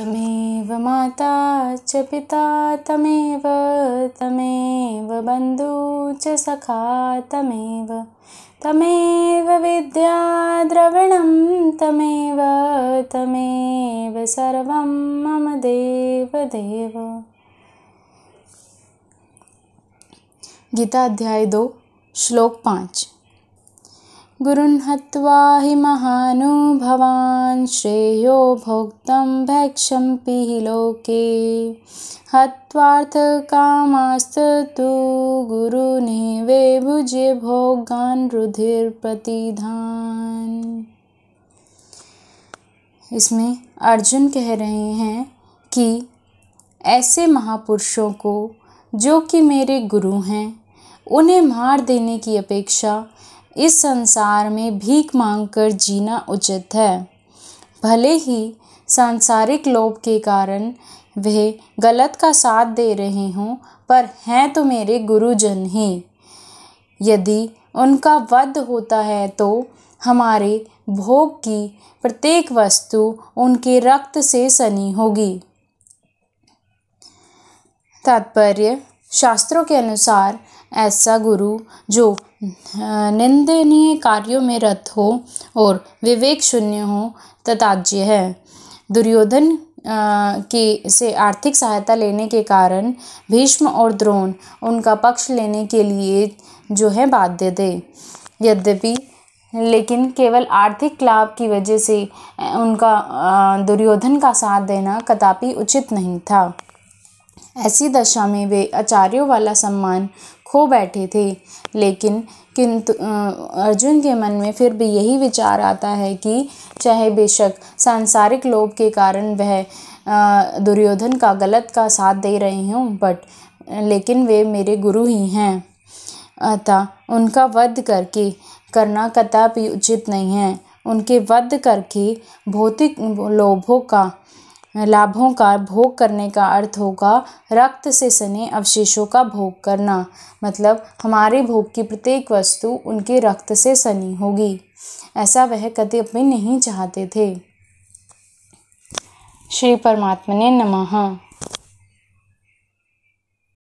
तमेव माता च पिता तमेव तमेव बन्धू च सखा तमेव तमेव विद्या द्रविणं तमेव तमेव सर्वं मम देवदेव श्लोक श्लोकपाच् गुरुन्हत्वा हि महानुभवान् श्रेयो भोक्तं पिहि लोके हत्वार्थकामास्तु गुरुनेवे भुजे भोगान् रुधिरप्रतिधान् इसमें अर्जुन कह रहे हैं कि ऐसे महापुरुषों को जो कि मेरे गुरु हैं उन्हें मार देने की अपेक्षा इस संसार में भीख मांगकर जीना उचित है भले ही सांसारिक लोभ के कारण वे गलत का साथ दे रहे हों पर हैं तो मेरे गुरुजन ही यदि उनका वध होता है तो हमारे भोग की प्रत्येक वस्तु उनके रक्त से सनी होगी तात्पर्य शास्त्रों के अनुसार ऐसा गुरु जो निंदनीय कार्यों में रत हो और विवेक शून्य हो तथाज्य है दुर्योधन की से आर्थिक सहायता लेने के कारण भीष्म और द्रोण उनका पक्ष लेने के लिए जो है बाध्य थे यद्यपि लेकिन केवल आर्थिक लाभ की वजह से उनका दुर्योधन का साथ देना कदापि उचित नहीं था ऐसी दशा में वे आचार्यों वाला सम्मान खो बैठे थे लेकिन किंतु अर्जुन के मन में फिर भी यही विचार आता है कि चाहे बेशक सांसारिक लोभ के कारण वह दुर्योधन का गलत का साथ दे रहे हों बट लेकिन वे मेरे गुरु ही हैं अतः उनका वध करके करना कदापि उचित नहीं है उनके वध करके भौतिक लोभों का लाभों का भोग करने का अर्थ होगा रक्त से सने अवशेषों का भोग करना मतलब हमारे भोग की प्रत्येक वस्तु उनके रक्त से सनी होगी ऐसा वह कद्यपि नहीं चाहते थे श्री परमात्मा ने नमः